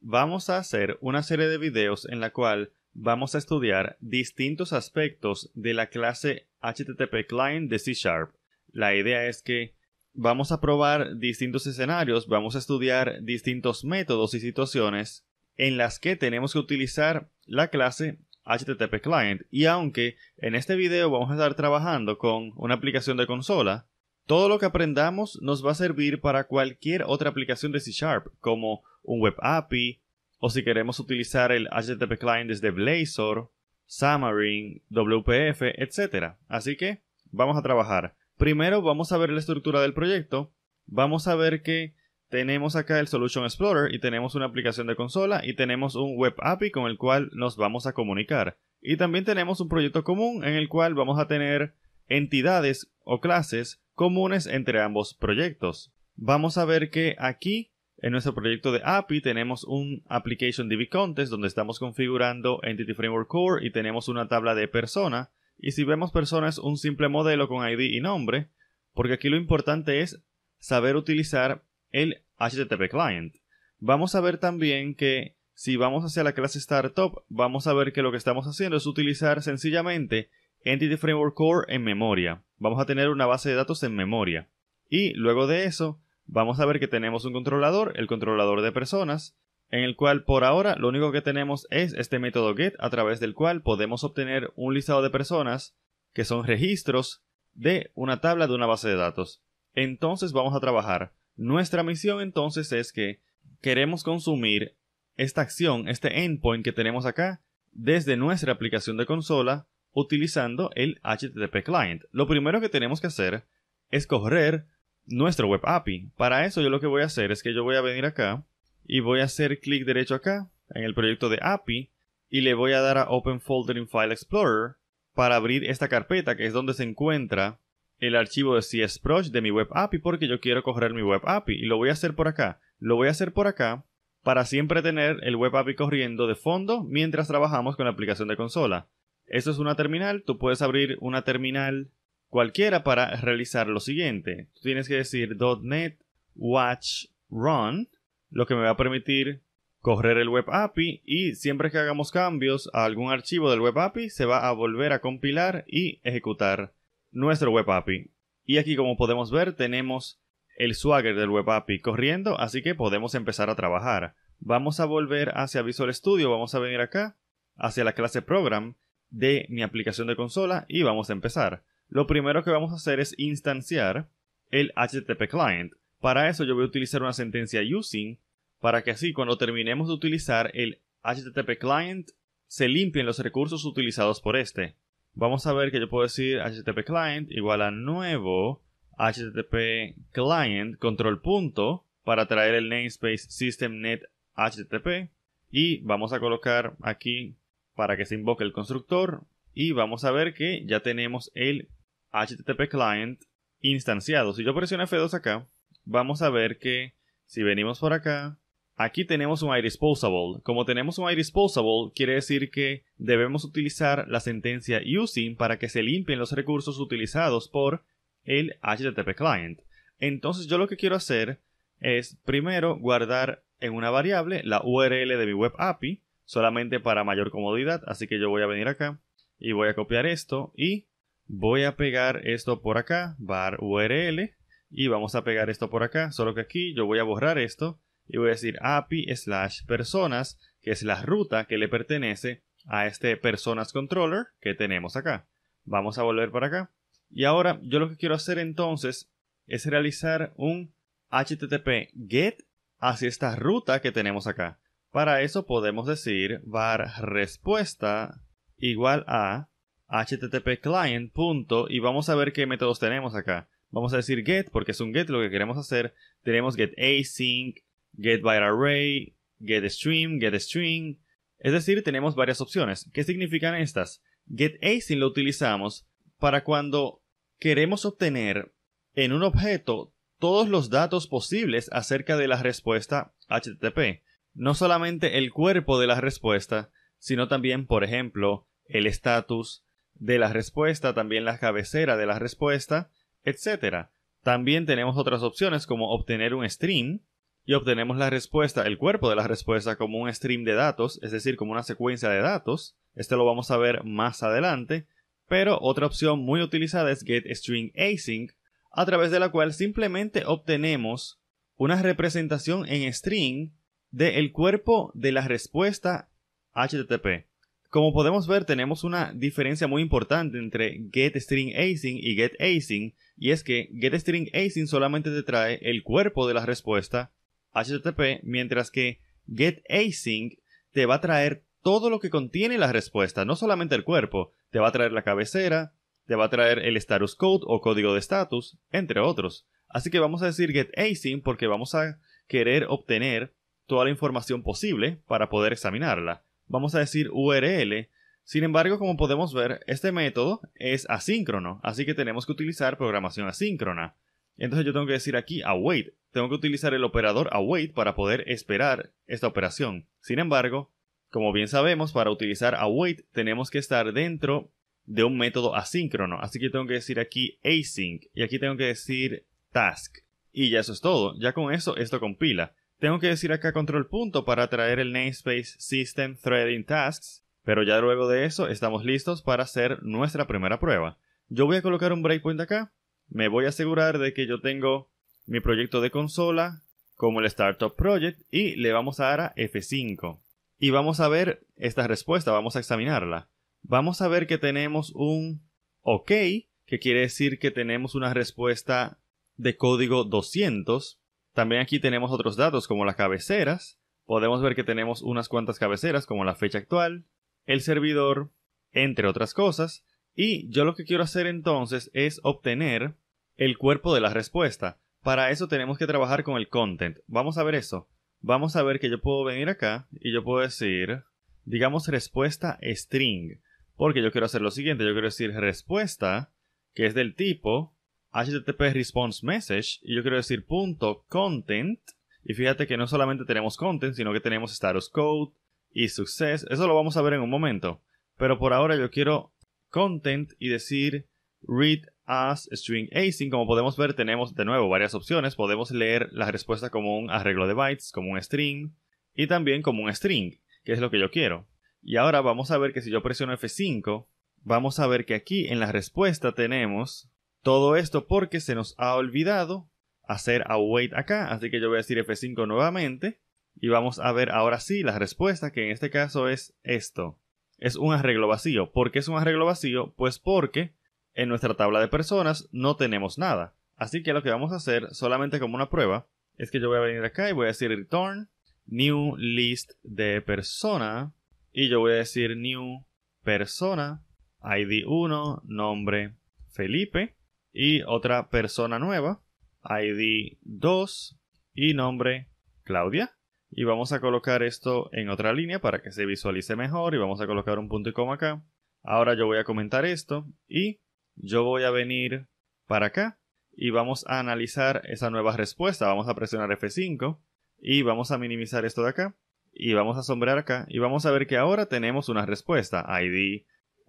vamos a hacer una serie de videos en la cual vamos a estudiar distintos aspectos de la clase HTTP Client de C Sharp. La idea es que vamos a probar distintos escenarios, vamos a estudiar distintos métodos y situaciones en las que tenemos que utilizar la clase HTTP Client. Y aunque en este video vamos a estar trabajando con una aplicación de consola, todo lo que aprendamos nos va a servir para cualquier otra aplicación de C Sharp, como un web API, o si queremos utilizar el HTTP client desde Blazor, Xamarin, WPF, etc. Así que vamos a trabajar. Primero vamos a ver la estructura del proyecto. Vamos a ver que tenemos acá el Solution Explorer y tenemos una aplicación de consola y tenemos un web API con el cual nos vamos a comunicar. Y también tenemos un proyecto común en el cual vamos a tener entidades o clases comunes entre ambos proyectos. Vamos a ver que aquí en nuestro proyecto de API tenemos un Application Contest donde estamos configurando Entity Framework Core y tenemos una tabla de persona. Y si vemos persona es un simple modelo con ID y nombre, porque aquí lo importante es saber utilizar el HTTP client. Vamos a ver también que si vamos hacia la clase Startup, vamos a ver que lo que estamos haciendo es utilizar sencillamente Entity Framework Core en memoria. Vamos a tener una base de datos en memoria. Y luego de eso, vamos a ver que tenemos un controlador, el controlador de personas, en el cual por ahora lo único que tenemos es este método get a través del cual podemos obtener un listado de personas que son registros de una tabla de una base de datos. Entonces vamos a trabajar. Nuestra misión entonces es que queremos consumir esta acción, este endpoint que tenemos acá, desde nuestra aplicación de consola utilizando el HTTP client. Lo primero que tenemos que hacer es correr nuestro web API. Para eso yo lo que voy a hacer es que yo voy a venir acá y voy a hacer clic derecho acá en el proyecto de API y le voy a dar a Open Folder in File Explorer para abrir esta carpeta que es donde se encuentra el archivo de CSProj de mi web API porque yo quiero correr mi web API y lo voy a hacer por acá. Lo voy a hacer por acá para siempre tener el web API corriendo de fondo mientras trabajamos con la aplicación de consola. Esto es una terminal, tú puedes abrir una terminal cualquiera para realizar lo siguiente. tienes que decir .NET Watch Run, lo que me va a permitir correr el Web API y siempre que hagamos cambios a algún archivo del Web API se va a volver a compilar y ejecutar nuestro Web API. Y aquí como podemos ver tenemos el swagger del Web API corriendo, así que podemos empezar a trabajar. Vamos a volver hacia Visual Studio, vamos a venir acá, hacia la clase Program de mi aplicación de consola y vamos a empezar lo primero que vamos a hacer es instanciar el HTTP client. Para eso yo voy a utilizar una sentencia using para que así cuando terminemos de utilizar el HTTP client se limpien los recursos utilizados por este. Vamos a ver que yo puedo decir HTTP client igual a nuevo HTTP client control punto para traer el namespace systemnet HTTP y vamos a colocar aquí para que se invoque el constructor y vamos a ver que ya tenemos el HTTP client instanciado. Si yo presiono F2 acá, vamos a ver que si venimos por acá, aquí tenemos un iDisposable. Como tenemos un iDisposable, quiere decir que debemos utilizar la sentencia using para que se limpien los recursos utilizados por el HTTP client. Entonces yo lo que quiero hacer es primero guardar en una variable la URL de mi web API solamente para mayor comodidad, así que yo voy a venir acá y voy a copiar esto y voy a pegar esto por acá, bar URL, y vamos a pegar esto por acá, solo que aquí yo voy a borrar esto y voy a decir API slash personas, que es la ruta que le pertenece a este personas controller que tenemos acá. Vamos a volver para acá. Y ahora yo lo que quiero hacer entonces es realizar un HTTP GET hacia esta ruta que tenemos acá. Para eso podemos decir var respuesta igual a http client. Punto, y vamos a ver qué métodos tenemos acá. Vamos a decir get porque es un get lo que queremos hacer. Tenemos get async, get by array, get stream, get string. Es decir, tenemos varias opciones. ¿Qué significan estas? Get async lo utilizamos para cuando queremos obtener en un objeto todos los datos posibles acerca de la respuesta HTTP. No solamente el cuerpo de la respuesta, sino también, por ejemplo, el estatus, de la respuesta, también la cabecera de la respuesta, etc. También tenemos otras opciones como obtener un stream y obtenemos la respuesta, el cuerpo de la respuesta como un stream de datos, es decir, como una secuencia de datos. Este lo vamos a ver más adelante, pero otra opción muy utilizada es GetStringAsync, a través de la cual simplemente obtenemos una representación en string del cuerpo de la respuesta HTTP. Como podemos ver, tenemos una diferencia muy importante entre getStringAsync y getAsync, y es que getStringAsync solamente te trae el cuerpo de la respuesta HTTP, mientras que getAsync te va a traer todo lo que contiene la respuesta, no solamente el cuerpo, te va a traer la cabecera, te va a traer el status code o código de status, entre otros. Así que vamos a decir getAsync porque vamos a querer obtener toda la información posible para poder examinarla vamos a decir URL. Sin embargo, como podemos ver, este método es asíncrono, así que tenemos que utilizar programación asíncrona. Entonces yo tengo que decir aquí await, tengo que utilizar el operador await para poder esperar esta operación. Sin embargo, como bien sabemos, para utilizar await tenemos que estar dentro de un método asíncrono, así que tengo que decir aquí async y aquí tengo que decir task. Y ya eso es todo, ya con eso esto compila. Tengo que decir acá control punto para traer el namespace System Threading Tasks, pero ya luego de eso estamos listos para hacer nuestra primera prueba. Yo voy a colocar un breakpoint acá, me voy a asegurar de que yo tengo mi proyecto de consola como el Startup Project y le vamos a dar a F5. Y vamos a ver esta respuesta, vamos a examinarla. Vamos a ver que tenemos un OK, que quiere decir que tenemos una respuesta de código 200, también aquí tenemos otros datos como las cabeceras. Podemos ver que tenemos unas cuantas cabeceras como la fecha actual, el servidor, entre otras cosas. Y yo lo que quiero hacer entonces es obtener el cuerpo de la respuesta. Para eso tenemos que trabajar con el content. Vamos a ver eso. Vamos a ver que yo puedo venir acá y yo puedo decir, digamos, respuesta string. Porque yo quiero hacer lo siguiente. Yo quiero decir respuesta, que es del tipo HTTP response message y yo quiero decir punto content. Y fíjate que no solamente tenemos content, sino que tenemos status code y success. Eso lo vamos a ver en un momento. Pero por ahora yo quiero content y decir read as string async. Como podemos ver, tenemos de nuevo varias opciones. Podemos leer la respuesta como un arreglo de bytes, como un string y también como un string, que es lo que yo quiero. Y ahora vamos a ver que si yo presiono F5, vamos a ver que aquí en la respuesta tenemos todo esto porque se nos ha olvidado hacer await acá, así que yo voy a decir F5 nuevamente y vamos a ver ahora sí la respuesta, que en este caso es esto. Es un arreglo vacío. ¿Por qué es un arreglo vacío? Pues porque en nuestra tabla de personas no tenemos nada. Así que lo que vamos a hacer, solamente como una prueba, es que yo voy a venir acá y voy a decir return new list de persona y yo voy a decir new persona id 1 nombre Felipe y otra persona nueva, ID 2 y nombre Claudia. Y vamos a colocar esto en otra línea para que se visualice mejor y vamos a colocar un punto y coma acá. Ahora yo voy a comentar esto y yo voy a venir para acá y vamos a analizar esa nueva respuesta. Vamos a presionar F5 y vamos a minimizar esto de acá y vamos a sombrear acá y vamos a ver que ahora tenemos una respuesta ID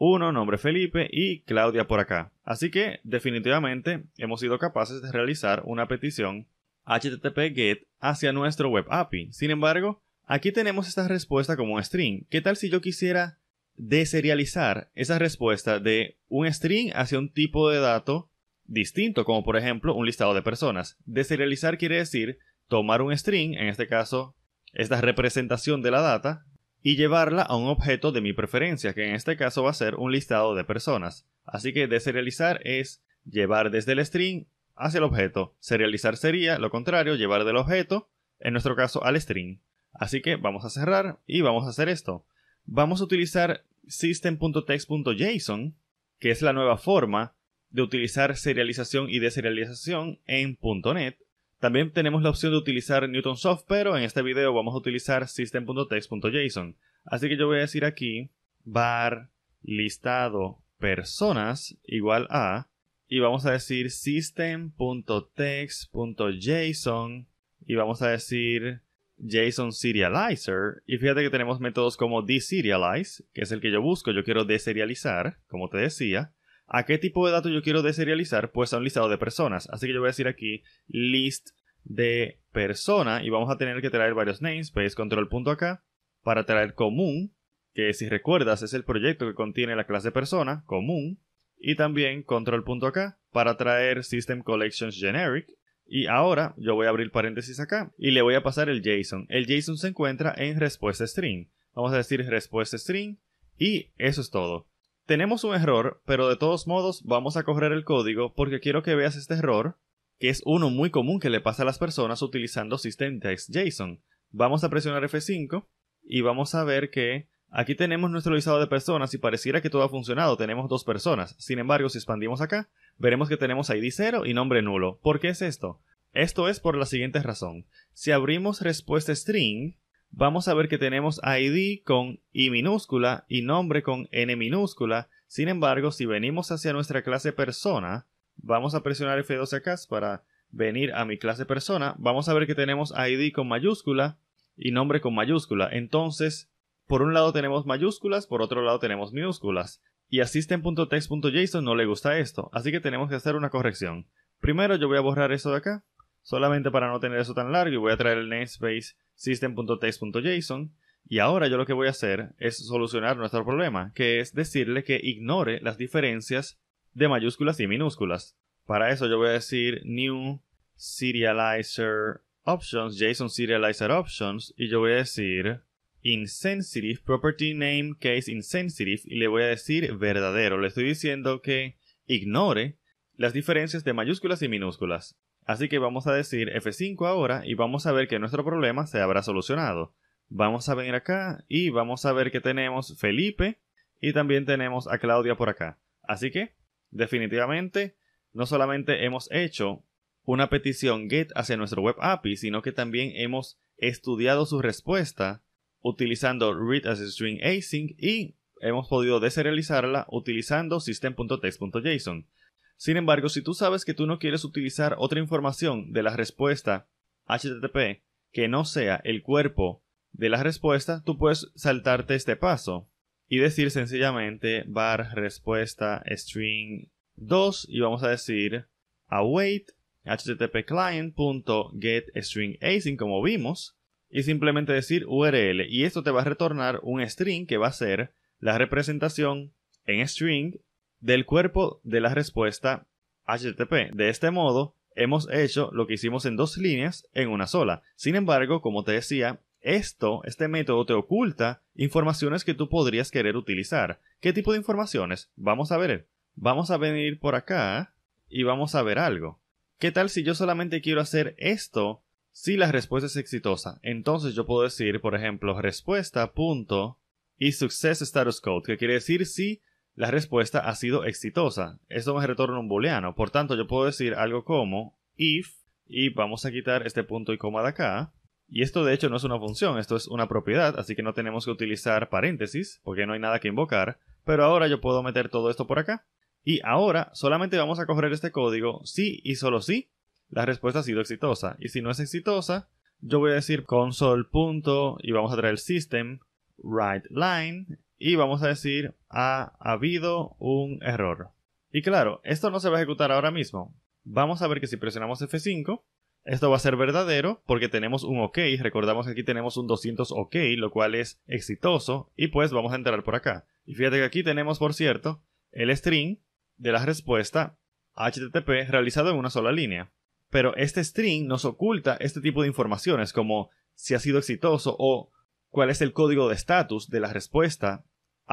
uno, nombre Felipe y Claudia por acá. Así que definitivamente hemos sido capaces de realizar una petición HTTP GET hacia nuestro web API. Sin embargo, aquí tenemos esta respuesta como un string. ¿Qué tal si yo quisiera deserializar esa respuesta de un string hacia un tipo de dato distinto, como por ejemplo un listado de personas? Deserializar quiere decir tomar un string, en este caso esta representación de la data, y llevarla a un objeto de mi preferencia, que en este caso va a ser un listado de personas. Así que deserializar es llevar desde el string hacia el objeto. Serializar sería lo contrario, llevar del objeto, en nuestro caso al string. Así que vamos a cerrar y vamos a hacer esto. Vamos a utilizar system.text.json, que es la nueva forma de utilizar serialización y deserialización en .NET también tenemos la opción de utilizar Newtonsoft, pero en este video vamos a utilizar system.text.json. Así que yo voy a decir aquí bar listado personas igual a y vamos a decir system.text.json y vamos a decir JSON Serializer. Y fíjate que tenemos métodos como deserialize, que es el que yo busco, yo quiero deserializar, como te decía. ¿A qué tipo de datos yo quiero deserializar? Pues a un listado de personas. Así que yo voy a decir aquí list de persona y vamos a tener que traer varios names. Pues, control punto acá para traer común, que si recuerdas es el proyecto que contiene la clase persona, común, y también control punto acá para traer system collections generic. Y ahora yo voy a abrir paréntesis acá y le voy a pasar el JSON. El JSON se encuentra en respuesta string. Vamos a decir respuesta string y eso es todo tenemos un error, pero de todos modos vamos a correr el código porque quiero que veas este error, que es uno muy común que le pasa a las personas utilizando System.Text.Json. Vamos a presionar F5 y vamos a ver que aquí tenemos nuestro listado de personas y pareciera que todo ha funcionado, tenemos dos personas. Sin embargo, si expandimos acá, veremos que tenemos ID 0 y nombre nulo. ¿Por qué es esto? Esto es por la siguiente razón. Si abrimos respuesta string, vamos a ver que tenemos ID con I minúscula y nombre con N minúscula. Sin embargo, si venimos hacia nuestra clase persona, vamos a presionar F12 acá para venir a mi clase persona, vamos a ver que tenemos ID con mayúscula y nombre con mayúscula. Entonces, por un lado tenemos mayúsculas, por otro lado tenemos minúsculas. Y a system.text.json no le gusta esto, así que tenemos que hacer una corrección. Primero yo voy a borrar eso de acá, solamente para no tener eso tan largo y voy a traer el namespace system.text.json. Y ahora yo lo que voy a hacer es solucionar nuestro problema, que es decirle que ignore las diferencias de mayúsculas y minúsculas. Para eso yo voy a decir new serializer options, JSON serializer options, y yo voy a decir insensitive property name case insensitive y le voy a decir verdadero. Le estoy diciendo que ignore las diferencias de mayúsculas y minúsculas. Así que vamos a decir F5 ahora y vamos a ver que nuestro problema se habrá solucionado. Vamos a venir acá y vamos a ver que tenemos Felipe y también tenemos a Claudia por acá. Así que, definitivamente, no solamente hemos hecho una petición GET hacia nuestro web API, sino que también hemos estudiado su respuesta utilizando read as a string async y hemos podido deserializarla utilizando system.text.json. Sin embargo, si tú sabes que tú no quieres utilizar otra información de la respuesta HTTP que no sea el cuerpo de la respuesta, tú puedes saltarte este paso y decir sencillamente bar respuesta string 2 y vamos a decir await http async como vimos y simplemente decir URL y esto te va a retornar un string que va a ser la representación en string del cuerpo de la respuesta HTTP. De este modo, hemos hecho lo que hicimos en dos líneas en una sola. Sin embargo, como te decía, esto, este método te oculta informaciones que tú podrías querer utilizar. ¿Qué tipo de informaciones? Vamos a ver. Vamos a venir por acá y vamos a ver algo. ¿Qué tal si yo solamente quiero hacer esto si la respuesta es exitosa? Entonces yo puedo decir, por ejemplo, respuesta punto y success status code, que quiere decir si la respuesta ha sido exitosa. Esto me retorna un booleano. Por tanto, yo puedo decir algo como if, y vamos a quitar este punto y coma de acá. Y esto de hecho no es una función, esto es una propiedad, así que no tenemos que utilizar paréntesis, porque no hay nada que invocar. Pero ahora yo puedo meter todo esto por acá. Y ahora solamente vamos a coger este código si y solo si la respuesta ha sido exitosa. Y si no es exitosa, yo voy a decir console. y vamos a traer system write line y vamos a decir ha habido un error. Y claro, esto no se va a ejecutar ahora mismo. Vamos a ver que si presionamos F5, esto va a ser verdadero porque tenemos un OK. Recordamos que aquí tenemos un 200 OK, lo cual es exitoso. Y pues vamos a entrar por acá. Y fíjate que aquí tenemos, por cierto, el string de la respuesta HTTP realizado en una sola línea. Pero este string nos oculta este tipo de informaciones como si ha sido exitoso o cuál es el código de estatus de la respuesta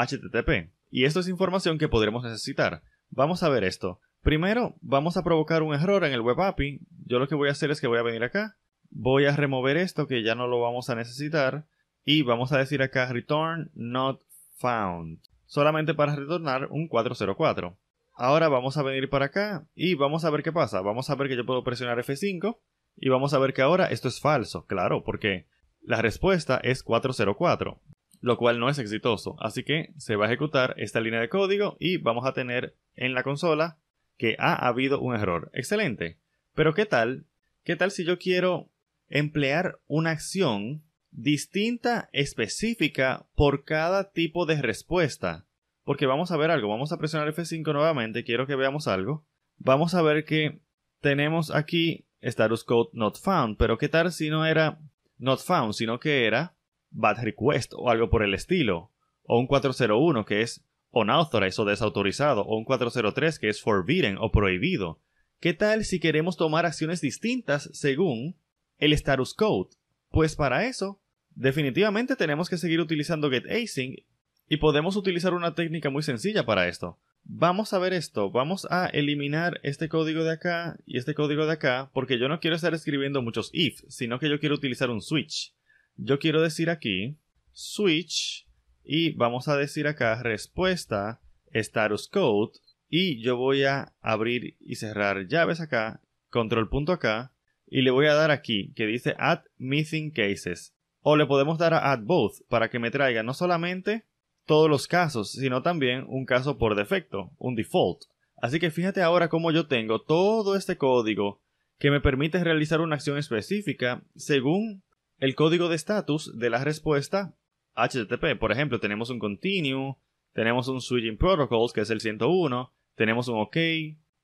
HTTP. Y esto es información que podremos necesitar. Vamos a ver esto. Primero, vamos a provocar un error en el Web API. Yo lo que voy a hacer es que voy a venir acá. Voy a remover esto que ya no lo vamos a necesitar. Y vamos a decir acá return not found. Solamente para retornar un 404. Ahora vamos a venir para acá y vamos a ver qué pasa. Vamos a ver que yo puedo presionar F5 y vamos a ver que ahora esto es falso. Claro, porque la respuesta es 404 lo cual no es exitoso. Así que se va a ejecutar esta línea de código y vamos a tener en la consola que ha habido un error. Excelente. Pero ¿qué tal? ¿Qué tal si yo quiero emplear una acción distinta, específica, por cada tipo de respuesta? Porque vamos a ver algo. Vamos a presionar F5 nuevamente. Quiero que veamos algo. Vamos a ver que tenemos aquí status code not found. Pero ¿qué tal si no era not found, sino que era bad request o algo por el estilo, o un 401 que es unauthorized o desautorizado, o un 403 que es forbidden o prohibido. ¿Qué tal si queremos tomar acciones distintas según el status code? Pues para eso, definitivamente tenemos que seguir utilizando getAsync y podemos utilizar una técnica muy sencilla para esto. Vamos a ver esto, vamos a eliminar este código de acá y este código de acá porque yo no quiero estar escribiendo muchos if, sino que yo quiero utilizar un switch. Yo quiero decir aquí switch y vamos a decir acá respuesta status code y yo voy a abrir y cerrar llaves acá, control punto acá y le voy a dar aquí que dice add missing cases o le podemos dar a add both para que me traiga no solamente todos los casos, sino también un caso por defecto, un default. Así que fíjate ahora cómo yo tengo todo este código que me permite realizar una acción específica según el código de estatus de la respuesta HTTP. Por ejemplo, tenemos un continue, tenemos un switching protocols, que es el 101, tenemos un OK,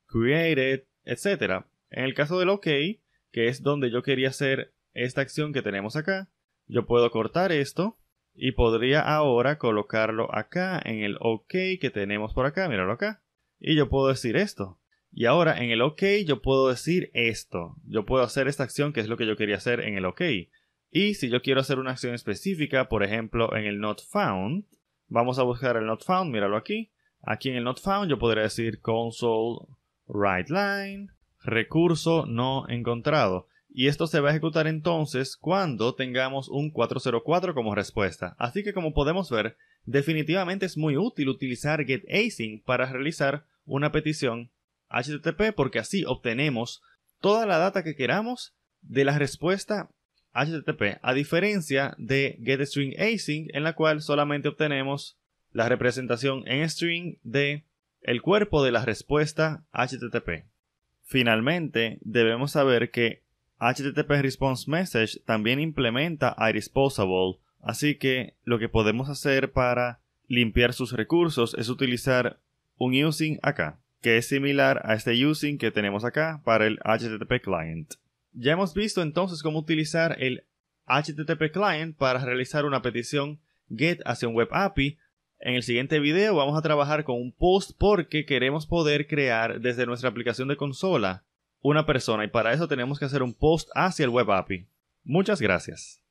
created, etc. En el caso del OK, que es donde yo quería hacer esta acción que tenemos acá, yo puedo cortar esto y podría ahora colocarlo acá en el OK que tenemos por acá, míralo acá. Y yo puedo decir esto. Y ahora en el OK yo puedo decir esto. Yo puedo hacer esta acción que es lo que yo quería hacer en el OK. Y si yo quiero hacer una acción específica, por ejemplo, en el not found, vamos a buscar el not found, míralo aquí. Aquí en el not found yo podría decir console write line, recurso no encontrado. Y esto se va a ejecutar entonces cuando tengamos un 404 como respuesta. Así que como podemos ver, definitivamente es muy útil utilizar getAsync para realizar una petición HTTP porque así obtenemos toda la data que queramos de la respuesta HTTP, a diferencia de GetStringAsync, en la cual solamente obtenemos la representación en string de el cuerpo de la respuesta HTTP. Finalmente, debemos saber que HTTP Response Message también implementa iDisposable, así que lo que podemos hacer para limpiar sus recursos es utilizar un using acá, que es similar a este using que tenemos acá para el HTTP client. Ya hemos visto entonces cómo utilizar el HTTP client para realizar una petición GET hacia un web API. En el siguiente video vamos a trabajar con un POST porque queremos poder crear desde nuestra aplicación de consola una persona y para eso tenemos que hacer un POST hacia el web API. Muchas gracias.